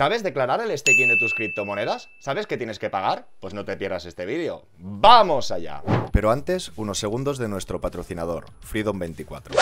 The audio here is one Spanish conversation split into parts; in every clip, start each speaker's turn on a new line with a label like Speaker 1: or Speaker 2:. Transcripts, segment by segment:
Speaker 1: ¿Sabes declarar el staking de tus criptomonedas? ¿Sabes qué tienes que pagar? Pues no te pierdas este vídeo. ¡Vamos allá! Pero antes, unos segundos de nuestro patrocinador, Freedom24.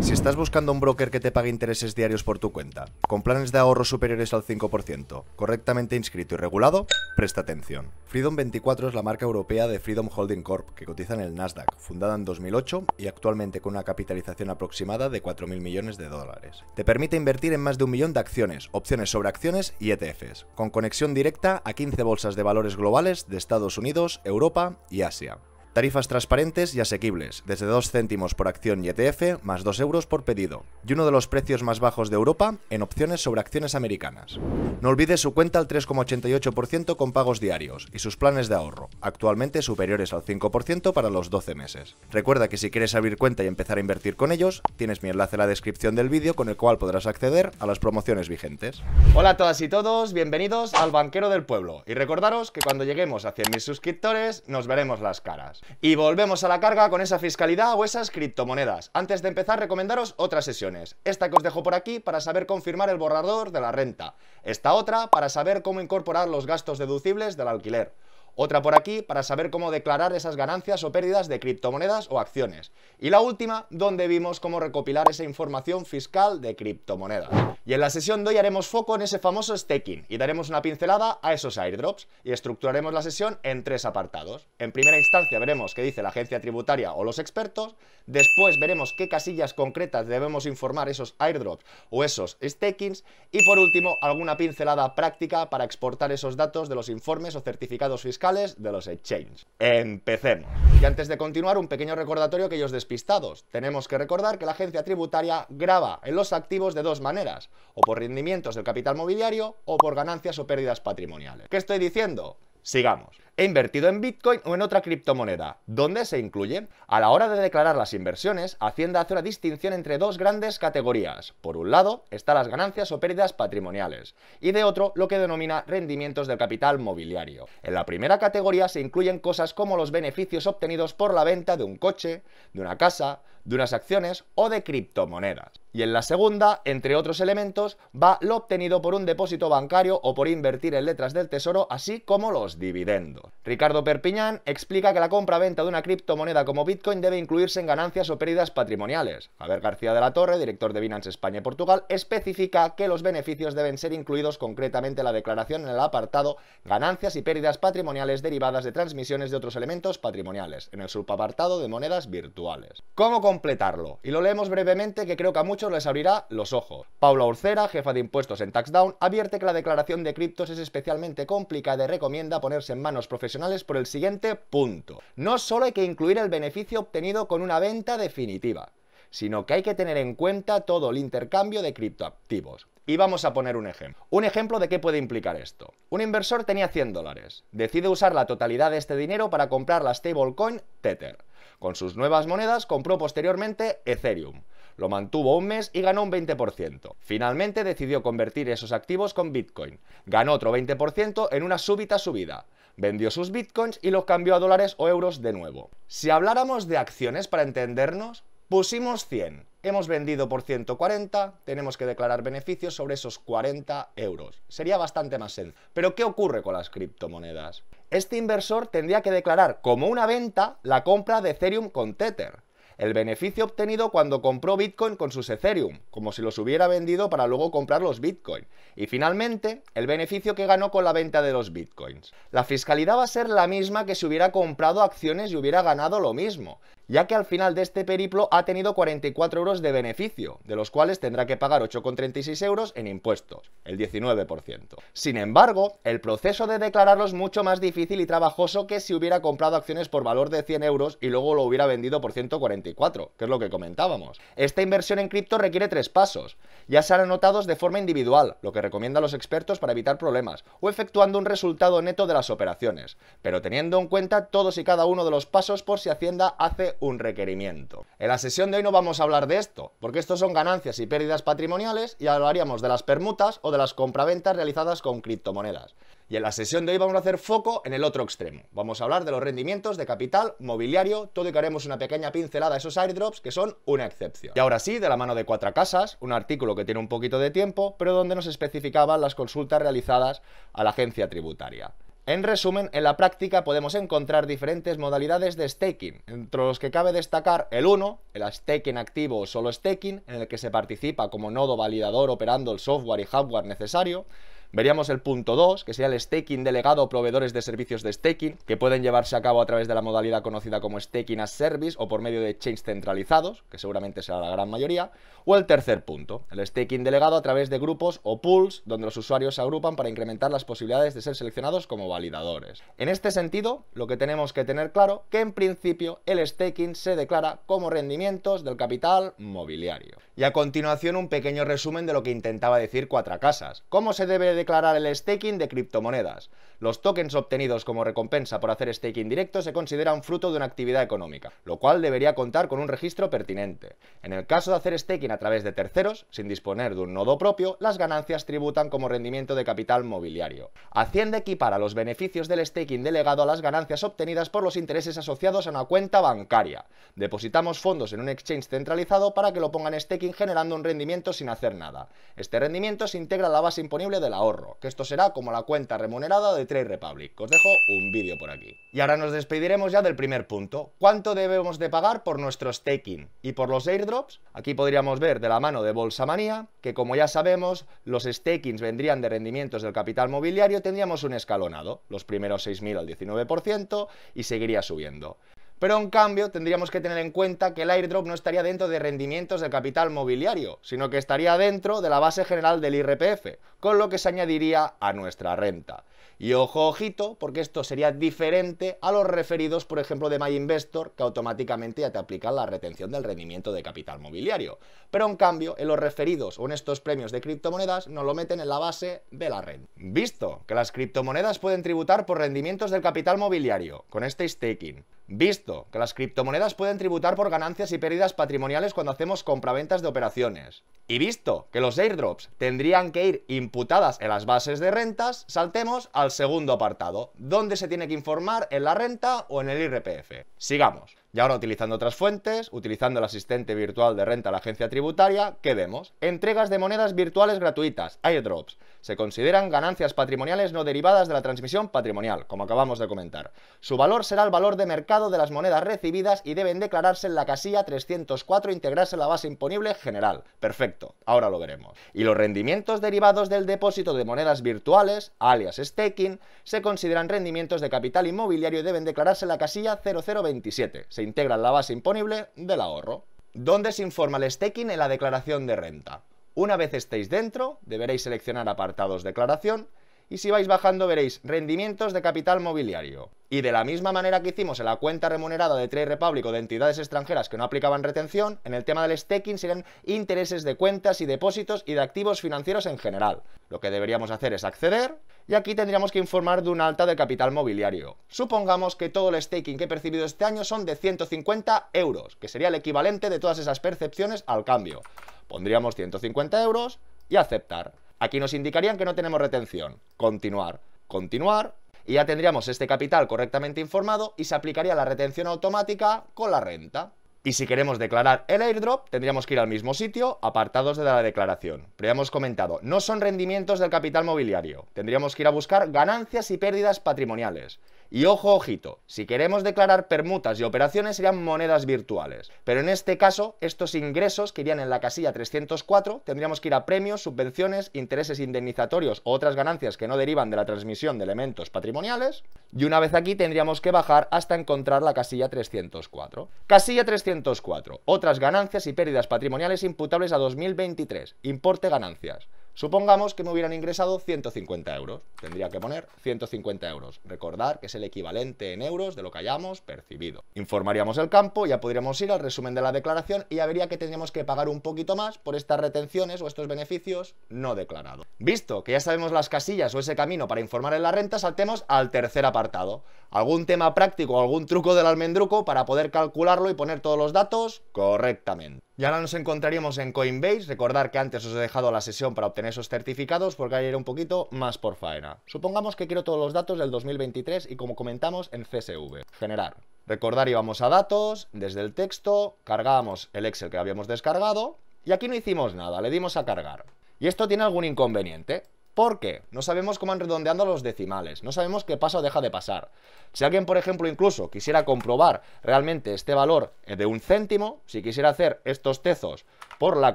Speaker 1: Si estás buscando un broker que te pague intereses diarios por tu cuenta, con planes de ahorro superiores al 5%, correctamente inscrito y regulado, presta atención. Freedom 24 es la marca europea de Freedom Holding Corp, que cotiza en el Nasdaq, fundada en 2008 y actualmente con una capitalización aproximada de 4.000 millones de dólares. Te permite invertir en más de un millón de acciones, opciones sobre acciones y ETFs, con conexión directa a 15 bolsas de valores globales de Estados Unidos, Europa y Asia. Tarifas transparentes y asequibles, desde 2 céntimos por acción y ETF, más 2 euros por pedido. Y uno de los precios más bajos de Europa en opciones sobre acciones americanas. No olvides su cuenta al 3,88% con pagos diarios y sus planes de ahorro, actualmente superiores al 5% para los 12 meses. Recuerda que si quieres abrir cuenta y empezar a invertir con ellos, tienes mi enlace en la descripción del vídeo con el cual podrás acceder a las promociones vigentes. Hola a todas y todos, bienvenidos al Banquero del Pueblo. Y recordaros que cuando lleguemos a 100.000 suscriptores, nos veremos las caras. Y volvemos a la carga con esa fiscalidad o esas criptomonedas. Antes de empezar, recomendaros otras sesiones. Esta que os dejo por aquí para saber confirmar el borrador de la renta. Esta otra para saber cómo incorporar los gastos deducibles del alquiler otra por aquí para saber cómo declarar esas ganancias o pérdidas de criptomonedas o acciones. Y la última, donde vimos cómo recopilar esa información fiscal de criptomonedas. Y en la sesión de hoy haremos foco en ese famoso staking y daremos una pincelada a esos airdrops y estructuraremos la sesión en tres apartados. En primera instancia veremos qué dice la agencia tributaria o los expertos, después veremos qué casillas concretas debemos informar esos airdrops o esos stakings y por último alguna pincelada práctica para exportar esos datos de los informes o certificados fiscales de los exchanges. Empecemos. Y antes de continuar, un pequeño recordatorio que ellos despistados. Tenemos que recordar que la agencia tributaria graba en los activos de dos maneras, o por rendimientos del capital mobiliario o por ganancias o pérdidas patrimoniales. ¿Qué estoy diciendo? Sigamos he invertido en Bitcoin o en otra criptomoneda, ¿Dónde se incluye, a la hora de declarar las inversiones, Hacienda hace una distinción entre dos grandes categorías. Por un lado, están las ganancias o pérdidas patrimoniales, y de otro, lo que denomina rendimientos del capital mobiliario. En la primera categoría se incluyen cosas como los beneficios obtenidos por la venta de un coche, de una casa, de unas acciones o de criptomonedas. Y en la segunda, entre otros elementos, va lo obtenido por un depósito bancario o por invertir en letras del tesoro, así como los dividendos. Ricardo Perpiñán explica que la compra-venta de una criptomoneda como Bitcoin debe incluirse en ganancias o pérdidas patrimoniales. Javier García de la Torre, director de Binance España y Portugal, especifica que los beneficios deben ser incluidos concretamente en la declaración en el apartado Ganancias y pérdidas patrimoniales derivadas de transmisiones de otros elementos patrimoniales, en el subapartado de monedas virtuales. ¿Cómo completarlo? Y lo leemos brevemente que creo que a muchos les abrirá los ojos. Paula Urcera, jefa de impuestos en TaxDown, advierte que la declaración de criptos es especialmente complicada y recomienda ponerse en manos profesionales profesionales por el siguiente punto. No solo hay que incluir el beneficio obtenido con una venta definitiva, sino que hay que tener en cuenta todo el intercambio de criptoactivos. Y vamos a poner un ejemplo. Un ejemplo de qué puede implicar esto. Un inversor tenía 100 dólares. Decide usar la totalidad de este dinero para comprar la stablecoin Tether. Con sus nuevas monedas compró posteriormente Ethereum. Lo mantuvo un mes y ganó un 20%. Finalmente decidió convertir esos activos con Bitcoin. Ganó otro 20% en una súbita subida vendió sus bitcoins y los cambió a dólares o euros de nuevo. Si habláramos de acciones para entendernos, pusimos 100, hemos vendido por 140, tenemos que declarar beneficios sobre esos 40 euros. Sería bastante más sencillo. Pero ¿qué ocurre con las criptomonedas? Este inversor tendría que declarar como una venta la compra de Ethereum con Tether el beneficio obtenido cuando compró Bitcoin con sus Ethereum, como si los hubiera vendido para luego comprar los Bitcoin. Y finalmente, el beneficio que ganó con la venta de los Bitcoins. La fiscalidad va a ser la misma que si hubiera comprado acciones y hubiera ganado lo mismo ya que al final de este periplo ha tenido 44 euros de beneficio, de los cuales tendrá que pagar 8,36 euros en impuestos, el 19%. Sin embargo, el proceso de declararlo es mucho más difícil y trabajoso que si hubiera comprado acciones por valor de 100 euros y luego lo hubiera vendido por 144, que es lo que comentábamos. Esta inversión en cripto requiere tres pasos. Ya serán anotados de forma individual, lo que recomiendan los expertos para evitar problemas, o efectuando un resultado neto de las operaciones, pero teniendo en cuenta todos y cada uno de los pasos por si Hacienda hace un requerimiento. En la sesión de hoy no vamos a hablar de esto, porque estos son ganancias y pérdidas patrimoniales y hablaríamos de las permutas o de las compraventas realizadas con criptomonedas. Y en la sesión de hoy vamos a hacer foco en el otro extremo. Vamos a hablar de los rendimientos de capital, mobiliario, todo y que haremos una pequeña pincelada a esos airdrops que son una excepción. Y ahora sí, de la mano de Cuatro Casas, un artículo que tiene un poquito de tiempo, pero donde nos especificaban las consultas realizadas a la agencia tributaria. En resumen, en la práctica podemos encontrar diferentes modalidades de staking, entre los que cabe destacar el 1, el staking activo o solo staking, en el que se participa como nodo validador operando el software y hardware necesario, Veríamos el punto 2, que sería el staking delegado o proveedores de servicios de staking, que pueden llevarse a cabo a través de la modalidad conocida como staking as service o por medio de chains centralizados, que seguramente será la gran mayoría. O el tercer punto, el staking delegado a través de grupos o pools, donde los usuarios se agrupan para incrementar las posibilidades de ser seleccionados como validadores. En este sentido, lo que tenemos que tener claro, que en principio el staking se declara como rendimientos del capital mobiliario. Y a continuación un pequeño resumen de lo que intentaba decir Cuatro Casas. ¿Cómo se debe declarar el staking de criptomonedas. Los tokens obtenidos como recompensa por hacer staking directo se consideran fruto de una actividad económica, lo cual debería contar con un registro pertinente. En el caso de hacer staking a través de terceros, sin disponer de un nodo propio, las ganancias tributan como rendimiento de capital mobiliario. Hacienda equipara los beneficios del staking delegado a las ganancias obtenidas por los intereses asociados a una cuenta bancaria. Depositamos fondos en un exchange centralizado para que lo pongan staking generando un rendimiento sin hacer nada. Este rendimiento se integra a la base imponible de la que esto será como la cuenta remunerada de Trade Republic. Os dejo un vídeo por aquí. Y ahora nos despediremos ya del primer punto. ¿Cuánto debemos de pagar por nuestro staking y por los airdrops? Aquí podríamos ver de la mano de Bolsa Manía que como ya sabemos, los stakings vendrían de rendimientos del capital mobiliario, tendríamos un escalonado, los primeros 6.000 al 19% y seguiría subiendo pero en cambio tendríamos que tener en cuenta que el airdrop no estaría dentro de rendimientos del capital mobiliario, sino que estaría dentro de la base general del IRPF, con lo que se añadiría a nuestra renta. Y ojo, ojito, porque esto sería diferente a los referidos, por ejemplo, de MyInvestor, que automáticamente ya te aplican la retención del rendimiento de capital mobiliario. Pero en cambio, en los referidos o en estos premios de criptomonedas, nos lo meten en la base de la renta. Visto que las criptomonedas pueden tributar por rendimientos del capital mobiliario, con este staking, Visto que las criptomonedas pueden tributar por ganancias y pérdidas patrimoniales cuando hacemos compraventas de operaciones. Y visto que los airdrops tendrían que ir imputadas en las bases de rentas, saltemos al segundo apartado, donde se tiene que informar en la renta o en el IRPF. Sigamos. Y ahora utilizando otras fuentes, utilizando el asistente virtual de renta a la agencia tributaria, ¿qué vemos? Entregas de monedas virtuales gratuitas, airdrops. Se consideran ganancias patrimoniales no derivadas de la transmisión patrimonial, como acabamos de comentar. Su valor será el valor de mercado de las monedas recibidas y deben declararse en la casilla 304 e integrarse en la base imponible general. Perfecto, ahora lo veremos. Y los rendimientos derivados del depósito de monedas virtuales, alias staking, se consideran rendimientos de capital inmobiliario y deben declararse en la casilla 0027 se integra en la base imponible del ahorro, ¿Dónde se informa el staking en la declaración de renta. Una vez estéis dentro, deberéis seleccionar apartados declaración y si vais bajando veréis rendimientos de capital mobiliario. Y de la misma manera que hicimos en la cuenta remunerada de Trade Republic de entidades extranjeras que no aplicaban retención, en el tema del staking serían intereses de cuentas y depósitos y de activos financieros en general. Lo que deberíamos hacer es acceder y aquí tendríamos que informar de un alta de capital mobiliario. Supongamos que todo el staking que he percibido este año son de 150 euros, que sería el equivalente de todas esas percepciones al cambio. Pondríamos 150 euros y aceptar. Aquí nos indicarían que no tenemos retención. Continuar, continuar. Y ya tendríamos este capital correctamente informado y se aplicaría la retención automática con la renta. Y si queremos declarar el airdrop, tendríamos que ir al mismo sitio, apartados de la declaración. Pero ya hemos comentado, no son rendimientos del capital mobiliario. Tendríamos que ir a buscar ganancias y pérdidas patrimoniales. Y ojo, ojito, si queremos declarar permutas y operaciones serían monedas virtuales. Pero en este caso, estos ingresos que irían en la casilla 304 tendríamos que ir a premios, subvenciones, intereses indemnizatorios o otras ganancias que no derivan de la transmisión de elementos patrimoniales. Y una vez aquí tendríamos que bajar hasta encontrar la casilla 304. Casilla 304. Otras ganancias y pérdidas patrimoniales imputables a 2023. Importe ganancias. Supongamos que me hubieran ingresado 150 euros. Tendría que poner 150 euros. Recordar que es el equivalente en euros de lo que hayamos percibido. Informaríamos el campo, ya podríamos ir al resumen de la declaración y ya vería que tendríamos que pagar un poquito más por estas retenciones o estos beneficios no declarados. Visto que ya sabemos las casillas o ese camino para informar en la renta, saltemos al tercer apartado. Algún tema práctico o algún truco del almendruco para poder calcularlo y poner todos los datos correctamente. Y ahora nos encontraríamos en Coinbase. Recordar que antes os he dejado la sesión para obtener esos certificados porque ahí era un poquito más por faena. Supongamos que quiero todos los datos del 2023 y como comentamos en CSV. Generar. Recordar íbamos a datos, desde el texto, cargábamos el Excel que habíamos descargado y aquí no hicimos nada, le dimos a cargar. Y esto tiene algún inconveniente porque no sabemos cómo han redondeando los decimales, no sabemos qué pasa o deja de pasar. Si alguien, por ejemplo, incluso quisiera comprobar realmente este valor eh, de un céntimo, si quisiera hacer estos tezos por la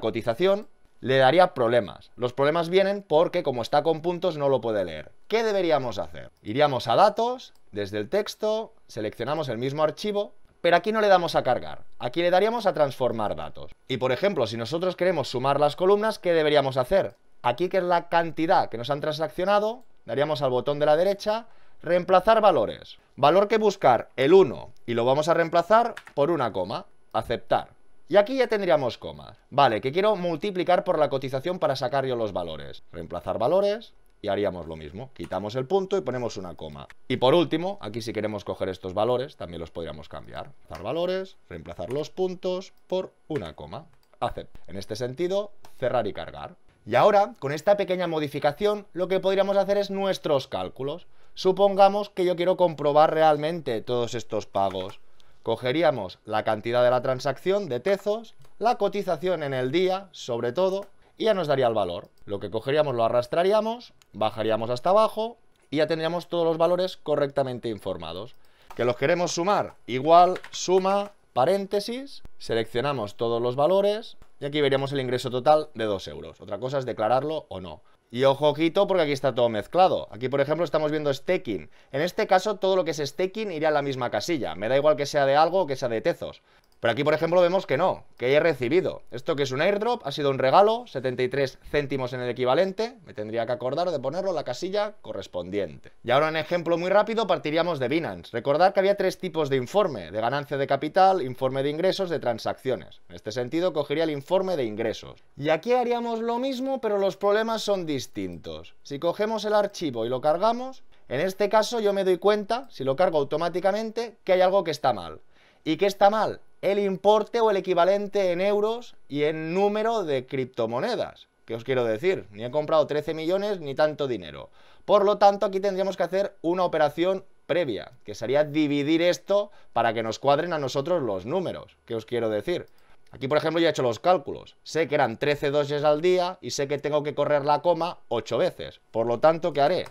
Speaker 1: cotización, le daría problemas. Los problemas vienen porque como está con puntos no lo puede leer. ¿Qué deberíamos hacer? Iríamos a datos, desde el texto, seleccionamos el mismo archivo, pero aquí no le damos a cargar, aquí le daríamos a transformar datos. Y por ejemplo, si nosotros queremos sumar las columnas, ¿qué deberíamos hacer? Aquí, que es la cantidad que nos han transaccionado, daríamos al botón de la derecha, reemplazar valores. Valor que buscar, el 1, y lo vamos a reemplazar por una coma, aceptar. Y aquí ya tendríamos coma. Vale, que quiero multiplicar por la cotización para sacar yo los valores. Reemplazar valores, y haríamos lo mismo. Quitamos el punto y ponemos una coma. Y por último, aquí si queremos coger estos valores, también los podríamos cambiar. Reemplazar valores, reemplazar los puntos por una coma. aceptar. En este sentido, cerrar y cargar. Y ahora, con esta pequeña modificación, lo que podríamos hacer es nuestros cálculos. Supongamos que yo quiero comprobar realmente todos estos pagos. Cogeríamos la cantidad de la transacción de tezos, la cotización en el día, sobre todo, y ya nos daría el valor. Lo que cogeríamos lo arrastraríamos, bajaríamos hasta abajo y ya tendríamos todos los valores correctamente informados. Que los queremos sumar, igual, suma, paréntesis, seleccionamos todos los valores, y aquí veríamos el ingreso total de 2 euros. Otra cosa es declararlo o no. Y ojo, porque aquí está todo mezclado. Aquí, por ejemplo, estamos viendo staking. En este caso, todo lo que es staking iría a la misma casilla. Me da igual que sea de algo o que sea de tezos. Pero aquí, por ejemplo, vemos que no, que he recibido. Esto que es un airdrop, ha sido un regalo, 73 céntimos en el equivalente. Me tendría que acordar de ponerlo en la casilla correspondiente. Y ahora un ejemplo muy rápido partiríamos de Binance. recordar que había tres tipos de informe, de ganancia de capital, informe de ingresos, de transacciones. En este sentido, cogería el informe de ingresos. Y aquí haríamos lo mismo, pero los problemas son distintos. Si cogemos el archivo y lo cargamos, en este caso yo me doy cuenta, si lo cargo automáticamente, que hay algo que está mal. ¿Y qué está mal? el importe o el equivalente en euros y en número de criptomonedas. ¿Qué os quiero decir? Ni he comprado 13 millones ni tanto dinero. Por lo tanto, aquí tendríamos que hacer una operación previa, que sería dividir esto para que nos cuadren a nosotros los números. ¿Qué os quiero decir? Aquí, por ejemplo, ya he hecho los cálculos. Sé que eran 13 dosis al día y sé que tengo que correr la coma 8 veces. Por lo tanto, ¿qué haré?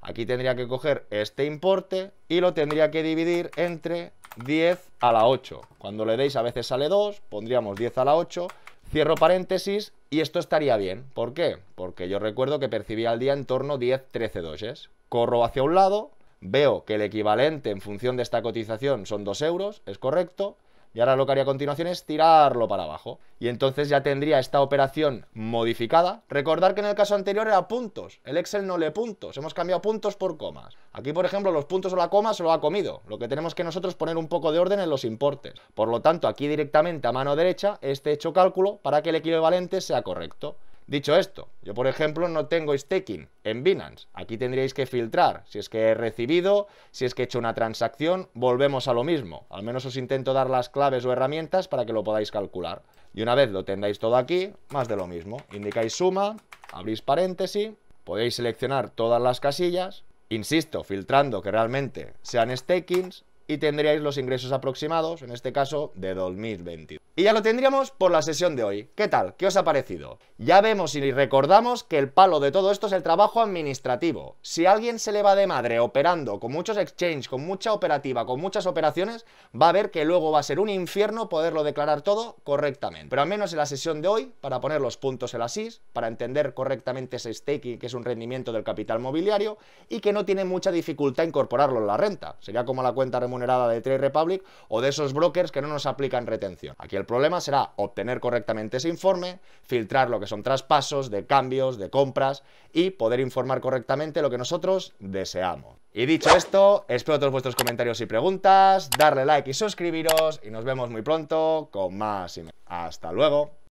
Speaker 1: Aquí tendría que coger este importe y lo tendría que dividir entre 10 a la 8. Cuando le deis a veces sale 2, pondríamos 10 a la 8, cierro paréntesis y esto estaría bien. ¿Por qué? Porque yo recuerdo que percibía al día en torno 10, 13 doses. Corro hacia un lado, veo que el equivalente en función de esta cotización son 2 euros, es correcto, y ahora lo que haría a continuación es tirarlo para abajo. Y entonces ya tendría esta operación modificada. Recordar que en el caso anterior era puntos. El Excel no le puntos. Hemos cambiado puntos por comas. Aquí, por ejemplo, los puntos o la coma se lo ha comido. Lo que tenemos que nosotros poner un poco de orden en los importes. Por lo tanto, aquí directamente a mano derecha, este hecho cálculo para que el equivalente sea correcto. Dicho esto, yo por ejemplo no tengo staking en Binance. Aquí tendríais que filtrar si es que he recibido, si es que he hecho una transacción, volvemos a lo mismo. Al menos os intento dar las claves o herramientas para que lo podáis calcular. Y una vez lo tendáis todo aquí, más de lo mismo. Indicáis suma, abrís paréntesis, podéis seleccionar todas las casillas, insisto, filtrando que realmente sean stakings y tendríais los ingresos aproximados, en este caso, de 2022. Y ya lo tendríamos por la sesión de hoy. ¿Qué tal? ¿Qué os ha parecido? Ya vemos y recordamos que el palo de todo esto es el trabajo administrativo. Si alguien se le va de madre operando con muchos exchanges, con mucha operativa, con muchas operaciones, va a ver que luego va a ser un infierno poderlo declarar todo correctamente. Pero al menos en la sesión de hoy, para poner los puntos en la Sis para entender correctamente ese staking, que es un rendimiento del capital mobiliario, y que no tiene mucha dificultad incorporarlo en la renta. Sería como la cuenta de Trade Republic o de esos brokers que no nos aplican retención. Aquí el problema será obtener correctamente ese informe, filtrar lo que son traspasos, de cambios, de compras y poder informar correctamente lo que nosotros deseamos. Y dicho esto, espero todos vuestros comentarios y preguntas, darle like y suscribiros y nos vemos muy pronto con más y Hasta luego.